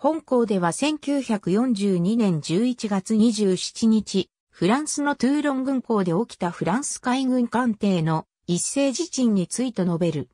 本校では1942年11月27日、フランスのトゥーロン軍港で起きたフランス海軍艦艇の一斉自沈について述べる。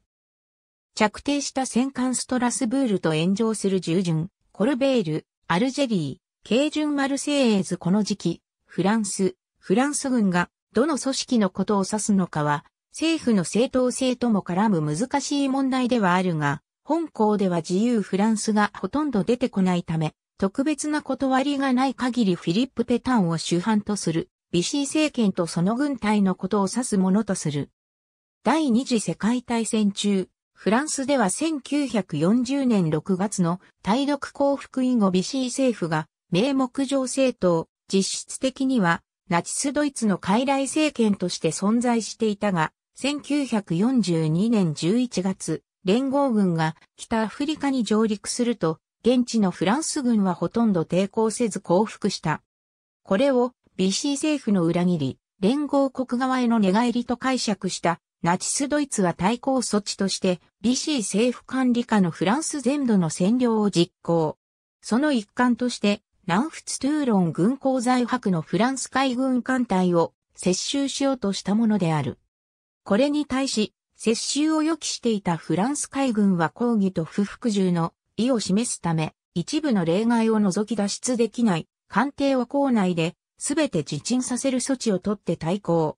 着底した戦艦ストラスブールと炎上する従順、コルベール、アルジェリー、ケジュン・マルセイエーズこの時期、フランス、フランス軍がどの組織のことを指すのかは、政府の正当性とも絡む難しい問題ではあるが、本校では自由フランスがほとんど出てこないため、特別な断りがない限りフィリップ・ペタンを主犯とする、ビシー政権とその軍隊のことを指すものとする。第二次世界大戦中、フランスでは1940年6月の対独降伏以後ビシー政府が名目上政党、実質的にはナチスドイツの傀儡政権として存在していたが、1942年11月、連合軍が北アフリカに上陸すると、現地のフランス軍はほとんど抵抗せず降伏した。これを BC 政府の裏切り、連合国側への寝返りと解釈したナチスドイツは対抗措置として BC 政府管理下のフランス全土の占領を実行。その一環として南仏トゥーロン軍港在泊のフランス海軍艦隊を接収しようとしたものである。これに対し接収を予期していたフランス海軍は抗議と不服従の意を示すため、一部の例外を除き脱出できない艦艇を港内で全て自沈させる措置をとって対抗。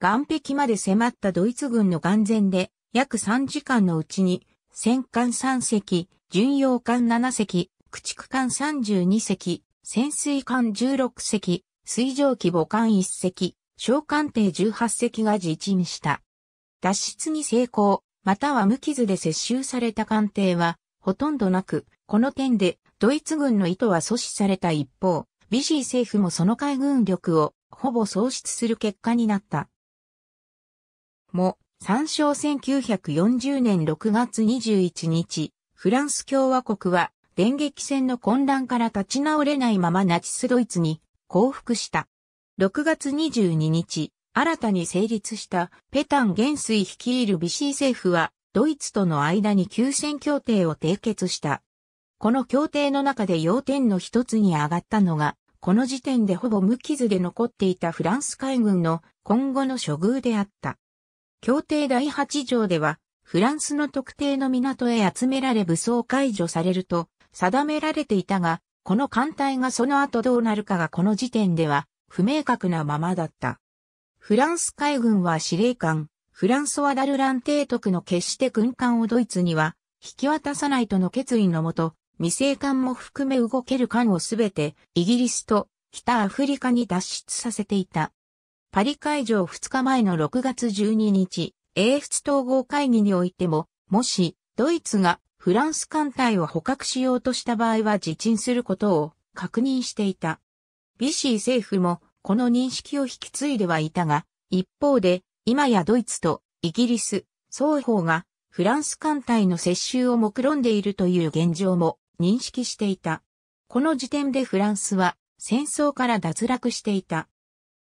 岸壁まで迫ったドイツ軍の眼前で約3時間のうちに戦艦3隻、巡洋艦7隻、駆逐艦32隻、潜水艦16隻、水上気母艦1隻、小艦艇18隻が自沈した。脱出に成功、または無傷で接収された艦艇は、ほとんどなく、この点で、ドイツ軍の意図は阻止された一方、ビジー政府もその海軍力を、ほぼ喪失する結果になった。も、参照1940年6月21日、フランス共和国は、電撃戦の混乱から立ち直れないままナチスドイツに降伏した。6月22日、新たに成立したペタン元帥率いる BC 政府は、ドイツとの間に休戦協定を締結した。この協定の中で要点の一つに上がったのが、この時点でほぼ無傷で残っていたフランス海軍の今後の処遇であった。協定第8条では、フランスの特定の港へ集められ武装解除されると定められていたが、この艦隊がその後どうなるかがこの時点では不明確なままだった。フランス海軍は司令官、フランソワ・ダルラン提督の決して軍艦をドイツには引き渡さないとの決意のもと、未成艦も含め動ける艦をすべてイギリスと北アフリカに脱出させていた。パリ会場2日前の6月12日、英仏統合会議においても、もしドイツがフランス艦隊を捕獲しようとした場合は自沈することを確認していた。ビシー政府もこの認識を引き継いではいたが、一方で、今やドイツとイギリス、双方がフランス艦隊の接収を目論んでいるという現状も認識していた。この時点でフランスは戦争から脱落していた。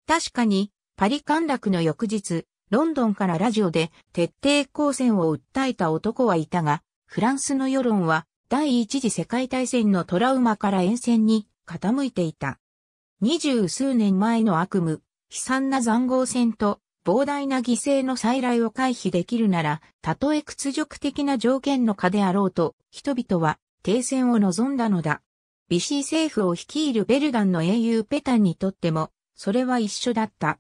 確かに、パリ陥落の翌日、ロンドンからラジオで徹底抗戦を訴えた男はいたが、フランスの世論は第一次世界大戦のトラウマから沿線に傾いていた。二十数年前の悪夢、悲惨な残酷戦と膨大な犠牲の再来を回避できるなら、たとえ屈辱的な条件の下であろうと、人々は停戦を望んだのだ。ビシー政府を率いるベルガンの英雄ペタンにとっても、それは一緒だった。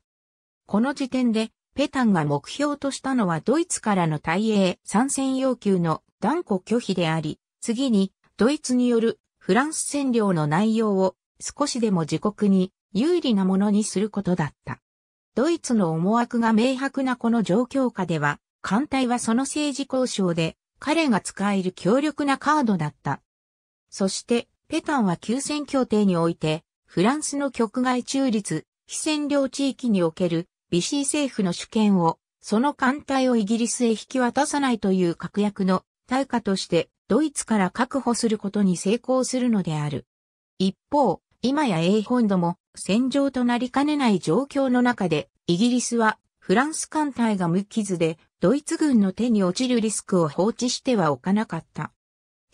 この時点で、ペタンが目標としたのはドイツからの大英参戦要求の断固拒否であり、次に、ドイツによるフランス占領の内容を少しでも自国に有利なものにすることだった。ドイツの思惑が明白なこの状況下では、艦隊はその政治交渉で彼が使える強力なカードだった。そして、ペタンは休戦協定において、フランスの局外中立、非占領地域におけるビシー政府の主権を、その艦隊をイギリスへ引き渡さないという確約の対価として、ドイツから確保することに成功するのである。一方、今や英本土も戦場となりかねない状況の中で、イギリスはフランス艦隊が無傷で、ドイツ軍の手に落ちるリスクを放置してはおかなかった。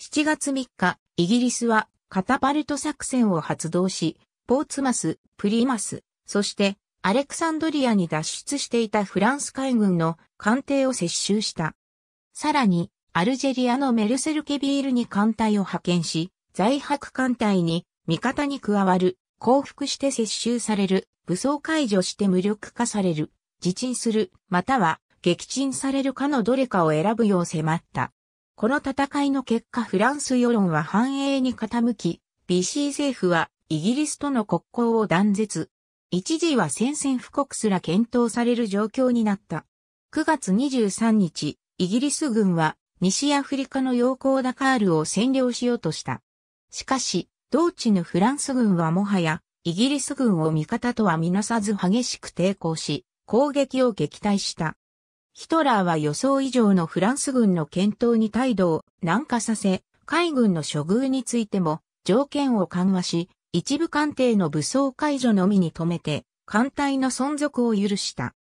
7月3日、イギリスはカタパルト作戦を発動し、ポーツマス、プリマス、そしてアレクサンドリアに脱出していたフランス海軍の艦艇を接収した。さらに、アルジェリアのメルセルケビールに艦隊を派遣し、在白艦隊に味方に加わる、降伏して接収される、武装解除して無力化される、自沈する、または撃沈されるかのどれかを選ぶよう迫った。この戦いの結果フランス世論は繁栄に傾き、BC 政府はイギリスとの国交を断絶。一時は宣戦布告すら検討される状況になった。9月23日、イギリス軍は西アフリカの陽光ダカールを占領しようとした。しかし、同地のフランス軍はもはや、イギリス軍を味方とはみなさず激しく抵抗し、攻撃を撃退した。ヒトラーは予想以上のフランス軍の検討に態度を軟化させ、海軍の処遇についても条件を緩和し、一部艦艇の武装解除のみに止めて、艦隊の存続を許した。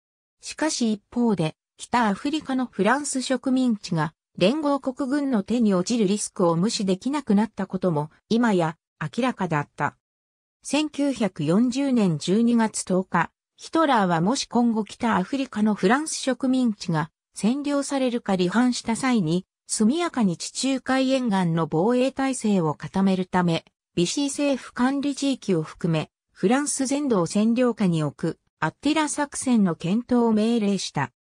しかし一方で、北アフリカのフランス植民地が連合国軍の手に落ちるリスクを無視できなくなったことも、今や明らかだった。1940年12月10日、ヒトラーはもし今後北アフリカのフランス植民地が占領されるか離反した際に、速やかに地中海沿岸の防衛体制を固めるため、ビシー政府管理地域を含め、フランス全土を占領下に置く、アッティラ作戦の検討を命令した。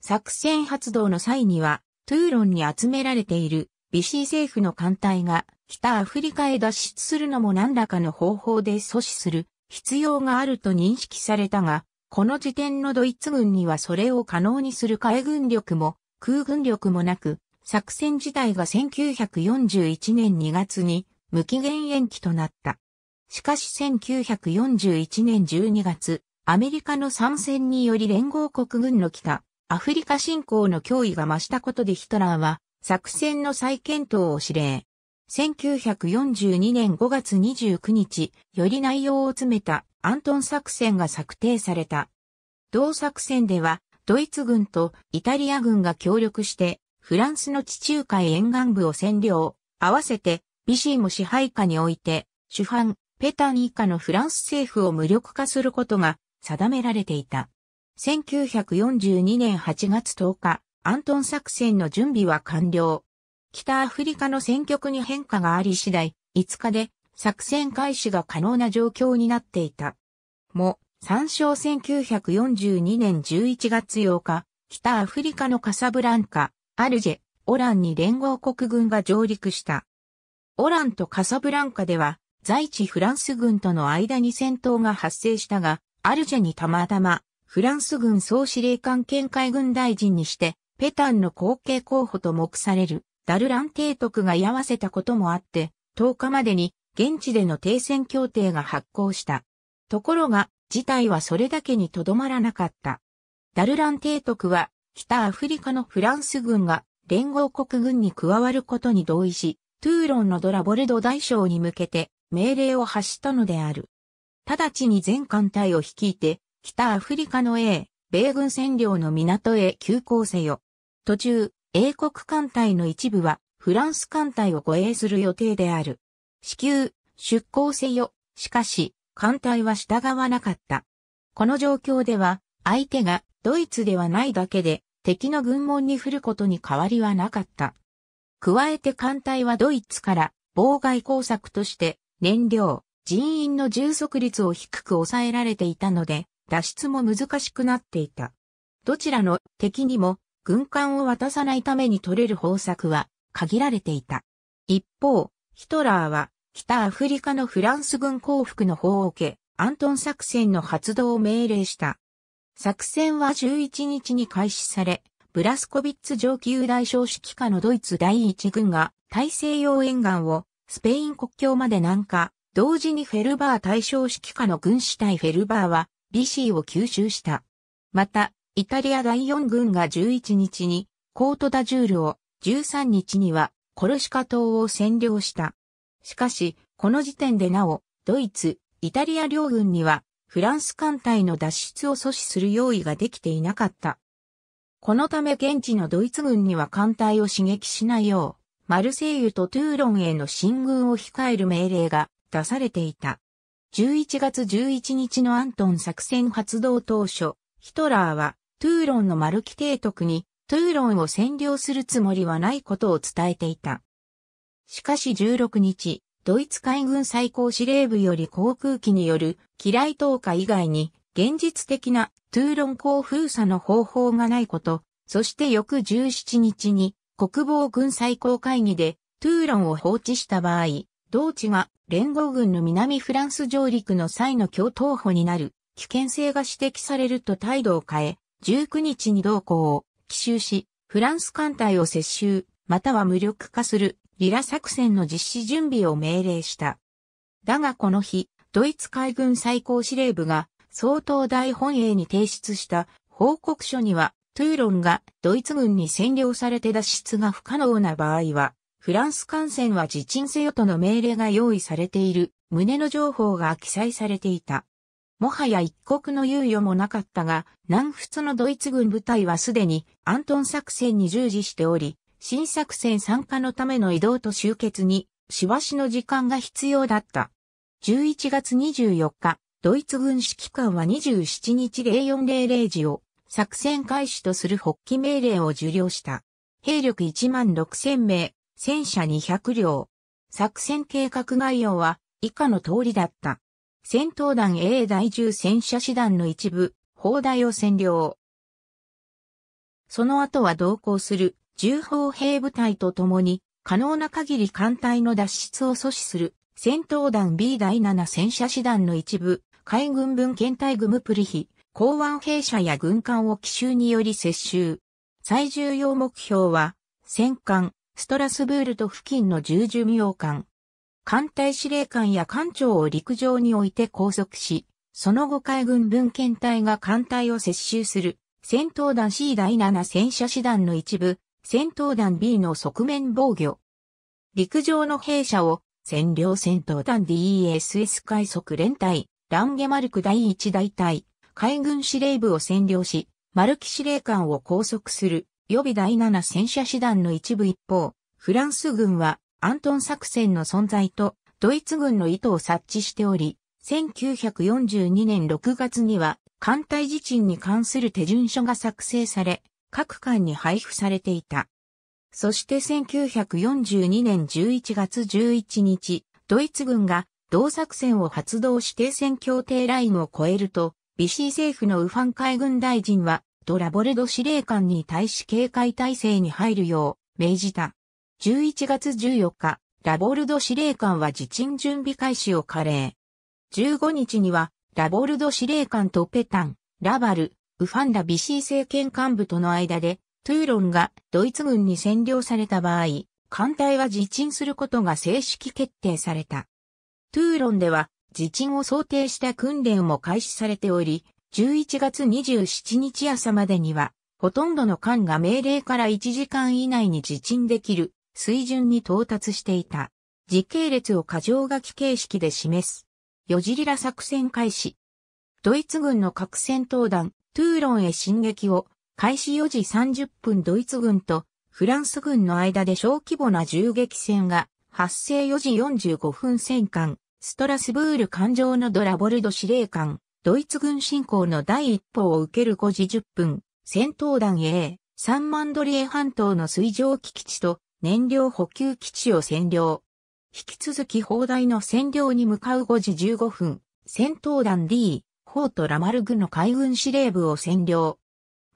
作戦発動の際には、トゥーロンに集められているビシー政府の艦隊が北アフリカへ脱出するのも何らかの方法で阻止する必要があると認識されたが、この時点のドイツ軍にはそれを可能にする海軍力も空軍力もなく、作戦自体が1941年2月に無期限延期となった。しかし1941年12月、アメリカの参戦により連合国軍の北、アフリカ侵攻の脅威が増したことでヒトラーは作戦の再検討を指令。1942年5月29日、より内容を詰めたアントン作戦が策定された。同作戦では、ドイツ軍とイタリア軍が協力して、フランスの地中海沿岸部を占領、合わせて、ビシーも支配下において、主犯、ペタン以下のフランス政府を無力化することが定められていた。1942年8月10日、アントン作戦の準備は完了。北アフリカの戦局に変化があり次第、5日で作戦開始が可能な状況になっていた。も、参照1942年11月8日、北アフリカのカサブランカ、アルジェ、オランに連合国軍が上陸した。オランとカサブランカでは、在地フランス軍との間に戦闘が発生したが、アルジェにたまたま、フランス軍総司令官兼海軍大臣にして、ペタンの後継候補と目される、ダルラン提督が居合わせたこともあって、10日までに現地での停戦協定が発行した。ところが、事態はそれだけにとどまらなかった。ダルラン提督は、北アフリカのフランス軍が連合国軍に加わることに同意し、トゥーロンのドラボルド大将に向けて命令を発したのである。直ちに全艦隊を率いて、北アフリカの A、米軍占領の港へ急行せよ。途中、英国艦隊の一部はフランス艦隊を護衛する予定である。至急、出港せよ。しかし、艦隊は従わなかった。この状況では、相手がドイツではないだけで、敵の軍門に振ることに変わりはなかった。加えて艦隊はドイツから妨害工作として燃料、人員の充足率を低く抑えられていたので、脱出も難しくなっていた。どちらの敵にも軍艦を渡さないために取れる方策は限られていた。一方、ヒトラーは北アフリカのフランス軍降伏の方を受け、アントン作戦の発動を命令した。作戦は11日に開始され、ブラスコビッツ上級大将指揮下のドイツ第一軍が大西洋沿岸をスペイン国境まで南下、同時にフェルバー大将指揮下の軍師隊フェルバーはビシーを吸収した。また、イタリア第4軍が11日にコートダジュールを、13日にはコルシカ島を占領した。しかし、この時点でなお、ドイツ、イタリア両軍には、フランス艦隊の脱出を阻止する用意ができていなかった。このため現地のドイツ軍には艦隊を刺激しないよう、マルセイユとトゥーロンへの進軍を控える命令が出されていた。11月11日のアントン作戦発動当初、ヒトラーはトゥーロンのマルキ提督に、トゥーロンを占領するつもりはないことを伝えていた。しかし16日、ドイツ海軍最高司令部より航空機による機雷投下以外に現実的なトゥーロン港封鎖の方法がないこと、そして翌17日に国防軍最高会議でトゥーロンを放置した場合、同地が連合軍の南フランス上陸の際の共闘歩になる危険性が指摘されると態度を変え、19日に同行を奇襲し、フランス艦隊を接収、または無力化するリラ作戦の実施準備を命令した。だがこの日、ドイツ海軍最高司令部が総統大本営に提出した報告書には、トゥーロンがドイツ軍に占領されて脱出が不可能な場合は、フランス艦船は自沈せよとの命令が用意されている旨の情報が記載されていた。もはや一刻の猶予もなかったが、南仏のドイツ軍部隊はすでにアントン作戦に従事しており、新作戦参加のための移動と集結に、しわしの時間が必要だった。11月24日、ドイツ軍指揮官は27日0400時を作戦開始とする発起命令を受領した。兵力1万6000名、戦車200両。作戦計画概要は以下の通りだった。戦闘団 A 第10戦車師団の一部、砲台を占領。その後は同行する重砲兵部隊と共に可能な限り艦隊の脱出を阻止する戦闘団 B 第7戦車師団の一部、海軍分検隊グムプリヒ、港湾兵舎や軍艦を奇襲により接収。最重要目標は、戦艦、ストラスブールと付近の十巡洋艦、艦隊司令官や艦長を陸上に置いて拘束し、その後海軍分遣隊が艦隊を接収する、戦闘団 C 第7戦車師団の一部、戦闘団 B の側面防御。陸上の兵舎を、占領戦闘団 DESS 快速連隊、ランゲマルク第1大隊、海軍司令部を占領し、マルキ司令官を拘束する、予備第7戦車師団の一部一方、フランス軍はアントン作戦の存在とドイツ軍の意図を察知しており、1942年6月には艦隊自鎮に関する手順書が作成され、各艦に配布されていた。そして1942年11月11日、ドイツ軍が同作戦を発動し停戦協定ラインを超えると、ビシー政府のウファン海軍大臣は、ドラボルド司令官に対し警戒態勢に入るよう命じた。11月14日、ラボルド司令官は自陳準備開始を加齢。15日には、ラボルド司令官とペタン、ラバル、ウファンダ・ビシー政権幹部との間で、トゥーロンがドイツ軍に占領された場合、艦隊は自陳することが正式決定された。トゥーロンでは、自陳を想定した訓練も開始されており、11月27日朝までには、ほとんどの艦が命令から1時間以内に自陳できる水準に到達していた。時系列を過剰書き形式で示す。ヨジリラ作戦開始。ドイツ軍の核戦闘団、トゥーロンへ進撃を、開始4時30分ドイツ軍とフランス軍の間で小規模な銃撃戦が発生4時45分戦艦、ストラスブール艦上のドラボルド司令官、ドイツ軍侵攻の第一歩を受ける5時10分、戦闘団 A、サンマンドリエ半島の水上基地と燃料補給基地を占領。引き続き砲台の占領に向かう5時15分、戦闘団 D、法とラマルグの海軍司令部を占領。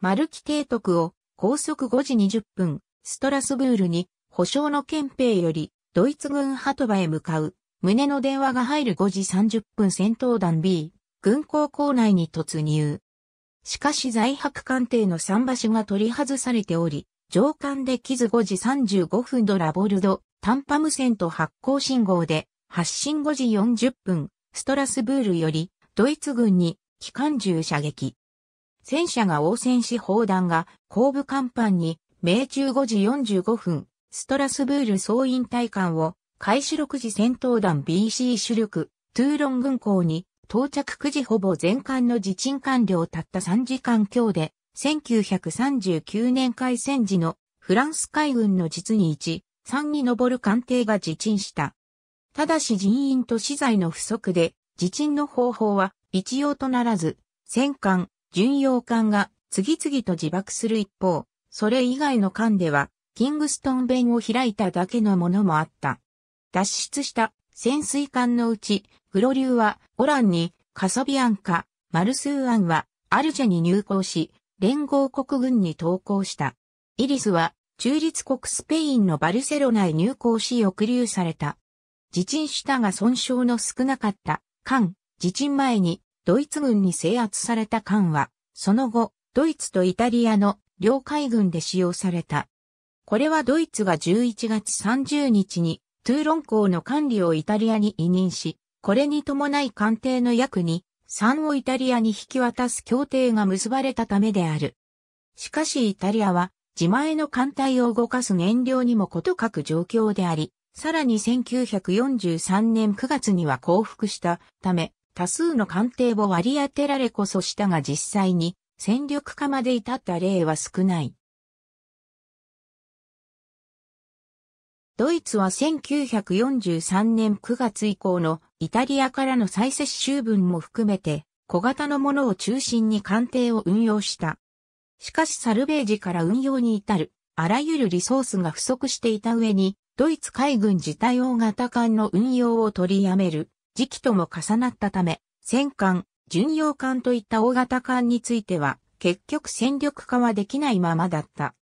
マルキ提督を高速5時20分、ストラスブールに保証の憲兵よりドイツ軍ハトバへ向かう、胸の電話が入る5時30分戦闘団 B、軍港構内に突入。しかし在泊艦艇の桟橋が取り外されており、上官でキズ5時35分ドラボルド、短波無線と発光信号で、発信5時40分、ストラスブールより、ドイツ軍に、機関銃射撃。戦車が応戦し砲弾が後部甲板に命中5時45分、ストラスブール総員隊艦を開始6時戦闘団 BC 主力、トゥーロン軍港に到着9時ほぼ全艦の自沈完了たった3時間強で1939年海戦時のフランス海軍の実に1、3に上る艦艇が自沈した。ただし人員と資材の不足で、自沈の方法は一様とならず、戦艦、巡洋艦が次々と自爆する一方、それ以外の艦では、キングストン弁を開いただけのものもあった。脱出した潜水艦のうち、グロリューはオランに、カソビアンカ、マルスーアンはアルジェに入港し、連合国軍に投降した。イリスは中立国スペインのバルセロナへ入港し抑留された。自沈したが損傷の少なかった艦、自沈前にドイツ軍に制圧された艦は、その後、ドイツとイタリアの領海軍で使用された。これはドイツが11月30日にトゥーロン港の管理をイタリアに委任し、これに伴い艦艇の役に産をイタリアに引き渡す協定が結ばれたためである。しかしイタリアは自前の艦隊を動かす燃料にもこと書く状況であり、さらに1943年9月には降伏したため、多数の艦艇を割り当てられこそしたが実際に戦力化まで至った例は少ない。ドイツは1943年9月以降のイタリアからの再接収分も含めて、小型のものを中心に艦艇を運用した。しかしサルベージから運用に至る、あらゆるリソースが不足していた上に、ドイツ海軍自体大型艦の運用を取りやめる時期とも重なったため、戦艦、巡洋艦といった大型艦については、結局戦力化はできないままだった。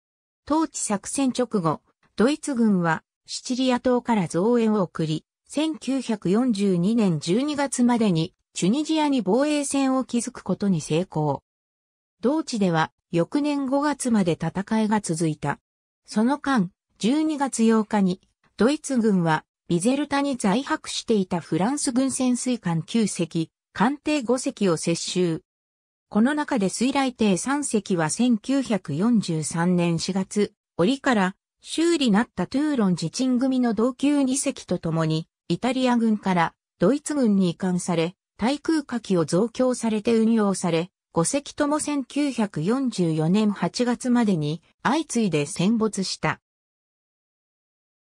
当地作戦直後、ドイツ軍はシチリア島から増援を送り、1942年12月までにチュニジアに防衛線を築くことに成功。同地では翌年5月まで戦いが続いた。その間、12月8日にドイツ軍はビゼルタに在泊していたフランス軍潜水艦9隻、艦艇5隻を接収。この中で水雷艇3隻は1943年4月、折から修理なったトゥーロン自鎮組の同級2隻と共にイタリア軍からドイツ軍に移管され、対空火器を増強されて運用され、5隻とも1944年8月までに相次いで戦没した。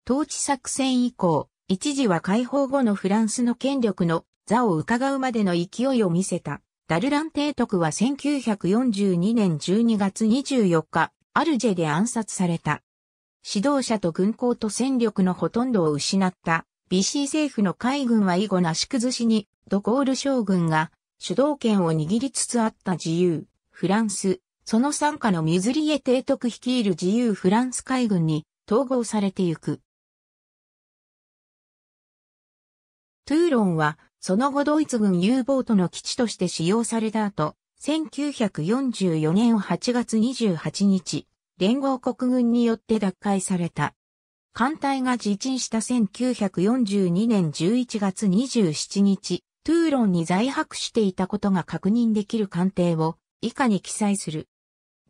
統治作戦以降、一時は解放後のフランスの権力の座を伺うまでの勢いを見せた。ダルラン提督は1942年12月24日、アルジェで暗殺された。指導者と軍港と戦力のほとんどを失ったビシー政府の海軍は以後なし崩しに、ドコール将軍が主導権を握りつつあった自由、フランス、その参加のミズリエ提督率いる自由フランス海軍に統合されてゆく。トゥーロンは、その後ドイツ軍 U ボートの基地として使用された後、1944年8月28日、連合国軍によって奪回された。艦隊が自沈した1942年11月27日、トゥーロンに在泊していたことが確認できる艦艇を以下に記載する。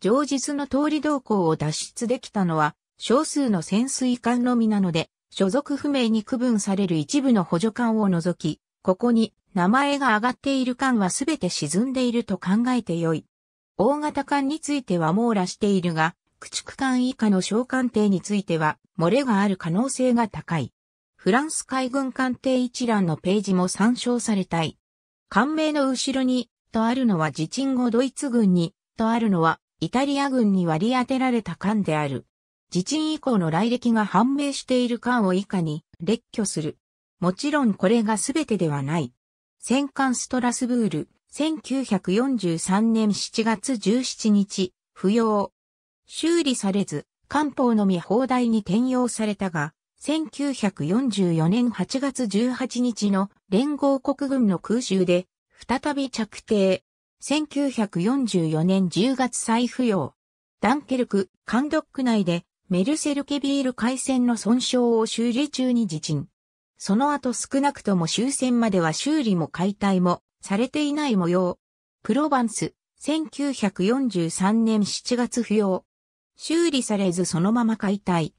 上日の通り動向を脱出できたのは少数の潜水艦のみなので、所属不明に区分される一部の補助艦を除き、ここに名前が挙がっている艦はすべて沈んでいると考えてよい。大型艦については網羅しているが、駆逐艦以下の小艦艇については、漏れがある可能性が高い。フランス海軍艦艇一覧のページも参照されたい。艦名の後ろに、とあるのは自鎮後ドイツ軍に、とあるのはイタリア軍に割り当てられた艦である。自鎮以降の来歴が判明している艦を以下に列挙する。もちろんこれが全てではない。戦艦ストラスブール、1943年7月17日、不要、修理されず、官報のみ放題に転用されたが、1944年8月18日の連合国軍の空襲で、再び着艇。1944年10月再付要。ダンケルク、カンドック内で、メルセルケビール海戦の損傷を修理中に自沈。その後少なくとも終戦までは修理も解体もされていない模様。プロバンス、1943年7月不要。修理されずそのまま解体。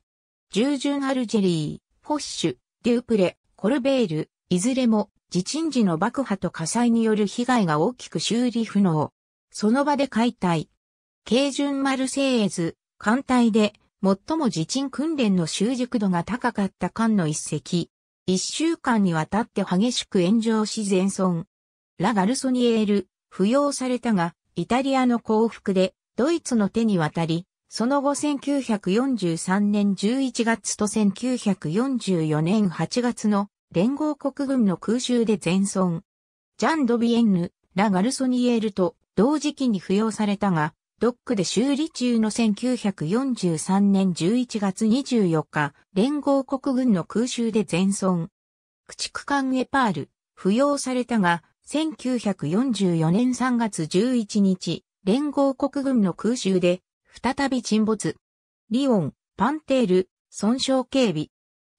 従順アルジェリー、フォッシュ、デュープレ、コルベール、いずれも地鎮時の爆破と火災による被害が大きく修理不能。その場で解体。軽順マルセイエズ、艦隊で最も地鎮訓練の習熟度が高かった艦の一隻。一週間にわたって激しく炎上し全損。ラ・ガルソニエール、扶養されたが、イタリアの降伏で、ドイツの手に渡り、その後1943年11月と1944年8月の連合国軍の空襲で全損。ジャン・ド・ビエンヌ、ラ・ガルソニエールと同時期に付養されたが、ドックで修理中の1943年11月24日、連合国軍の空襲で全損。駆逐艦エパール、付養されたが、1944年3月11日、連合国軍の空襲で再び沈没。リオン、パンテール、損傷警備。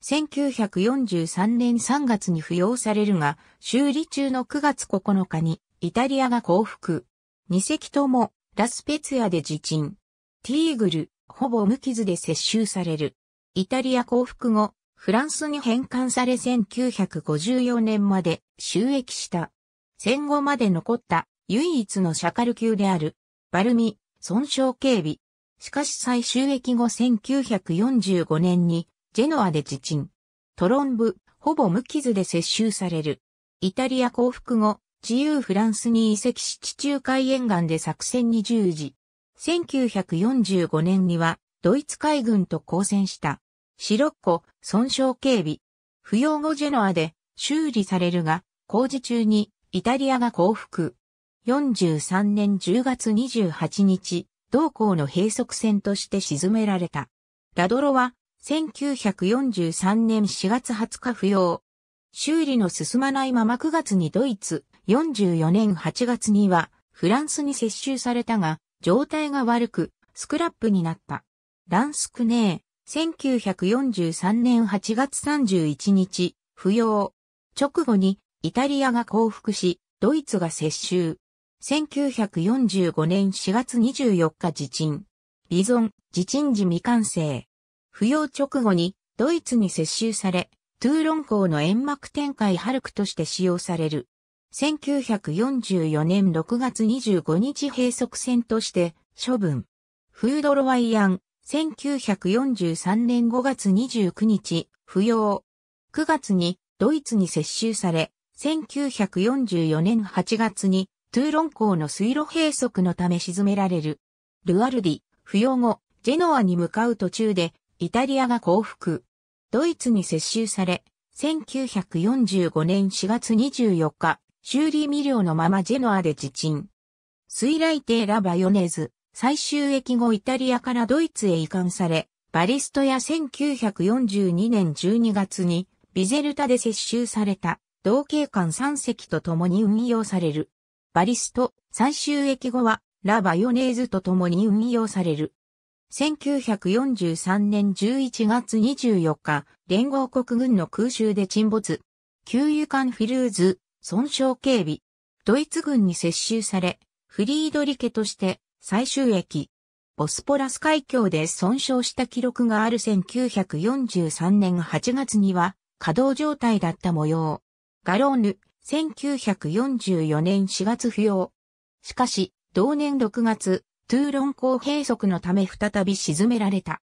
1943年3月に付養されるが、修理中の9月9日にイタリアが降伏。2隻ともラスペツヤで自沈。ティーグル、ほぼ無傷で接収される。イタリア降伏後、フランスに返還され1954年まで収益した。戦後まで残った唯一のシャカル級である、バルミ、損傷警備、しかし最終駅後1945年に、ジェノアで自沈。トロンブ、ほぼ無傷で接収される。イタリア降伏後、自由フランスに移籍し地中海沿岸で作戦に従事。1945年には、ドイツ海軍と交戦した。白っ子、損傷警備。不要後ジェノアで修理されるが、工事中にイタリアが降伏。43年10月28日、同校の閉塞船として沈められた。ラドロは、1943年4月20日不要。修理の進まないまま9月にドイツ、44年8月には、フランスに接収されたが、状態が悪く、スクラップになった。ランスクネー、1943年8月31日、不要。直後に、イタリアが降伏し、ドイツが接収。1945年4月24日自陳。ビゾン、自陳時未完成。不要直後にドイツに接収され、トゥーロン港の煙幕展開ハルクとして使用される。1944年6月25日閉塞船として処分。フードロワイアン、1943年5月29日、不要。9月にドイツに接収され、1944年8月にトゥーロン港の水路閉塞のため沈められる。ルアルディ、不要後、ジェノアに向かう途中で、イタリアが降伏。ドイツに接収され、1945年4月24日、修理未了のままジェノアで自沈。水雷艇ラバヨネズ、最終駅後イタリアからドイツへ移管され、バリストや1942年12月にビゼルタで接収された同系艦3隻と共に運用される。バリスト、最終駅後は、ラ・バヨネーズと共に運用される。1943年11月24日、連合国軍の空襲で沈没。給油艦フィルーズ、損傷警備。ドイツ軍に接収され、フリードリケとして最終駅。ボスポラス海峡で損傷した記録がある1943年8月には、稼働状態だった模様。ガローヌ、1944年4月不要。しかし、同年6月、トゥーロン港閉塞のため再び沈められた。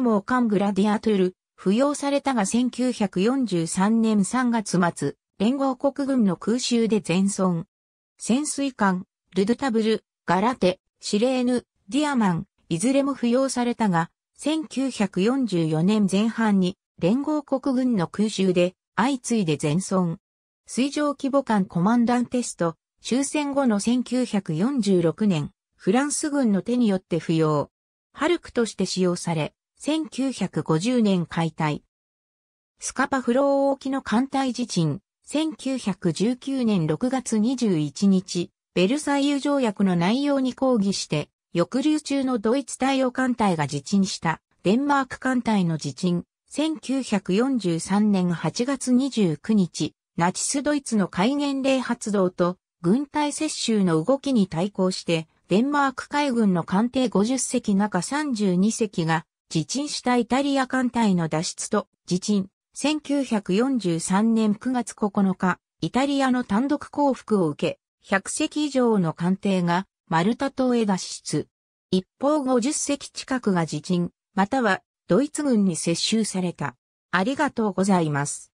もカ艦グラディアトゥル、不要されたが1943年3月末、連合国軍の空襲で全損。潜水艦、ルドタブル、ガラテ、シレーヌ、ディアマン、いずれも不要されたが、1944年前半に連合国軍の空襲で相次いで全損。水上規模艦コマンダンテスト、終戦後の1946年、フランス軍の手によって不要。ハルクとして使用され、1950年解体。スカパフロー沖の艦隊地震、1919年6月21日、ベルサイユ条約の内容に抗議して、抑留中のドイツ対応艦隊が自沈したデンマーク艦隊の自沈、1943年8月29日、ナチスドイツの戒厳令発動と軍隊接収の動きに対抗して、デンマーク海軍の艦艇50隻中32隻が自沈したイタリア艦隊の脱出と自沈。1943年9月9日、イタリアの単独降伏を受け、100隻以上の艦艇がマルタ島へ脱出。一方50隻近くが自沈、またはドイツ軍に接収された。ありがとうございます。